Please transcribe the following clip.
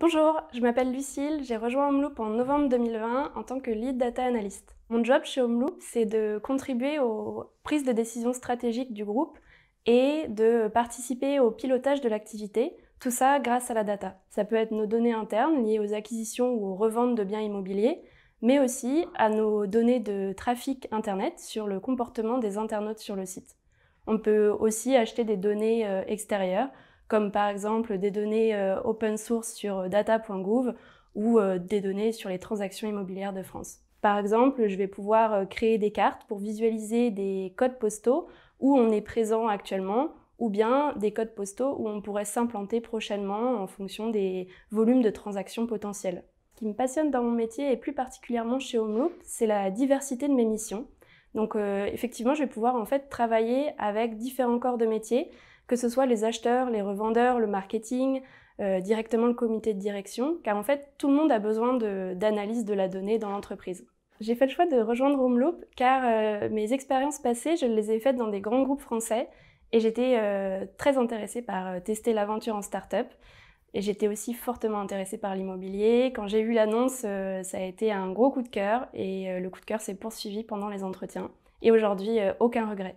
Bonjour, je m'appelle Lucille, j'ai rejoint Omloop en novembre 2020 en tant que lead data analyst. Mon job chez Omloop, c'est de contribuer aux prises de décisions stratégiques du groupe et de participer au pilotage de l'activité, tout ça grâce à la data. Ça peut être nos données internes liées aux acquisitions ou aux reventes de biens immobiliers, mais aussi à nos données de trafic Internet sur le comportement des internautes sur le site. On peut aussi acheter des données euh, extérieures, comme par exemple des données euh, open source sur euh, data.gouv ou euh, des données sur les transactions immobilières de France. Par exemple, je vais pouvoir créer des cartes pour visualiser des codes postaux où on est présent actuellement ou bien des codes postaux où on pourrait s'implanter prochainement en fonction des volumes de transactions potentielles. Ce qui me passionne dans mon métier et plus particulièrement chez HomeLoop, c'est la diversité de mes missions. Donc euh, effectivement, je vais pouvoir en fait travailler avec différents corps de métier, que ce soit les acheteurs, les revendeurs, le marketing, euh, directement le comité de direction, car en fait tout le monde a besoin d'analyse de, la donnée dans l'entreprise. J'ai fait le choix de rejoindre Homeloop car euh, mes expériences passées, je les ai faites dans des grands groupes français et j'étais très intéressée par tester l'aventure en start-up. Et j'étais aussi fortement intéressée par l'immobilier. Quand j'ai eu l'annonce, euh, ça a été un gros coup de cœur et euh, le coup de cœur s'est poursuivi pendant les entretiens. Et aujourd'hui, euh, aucun regret.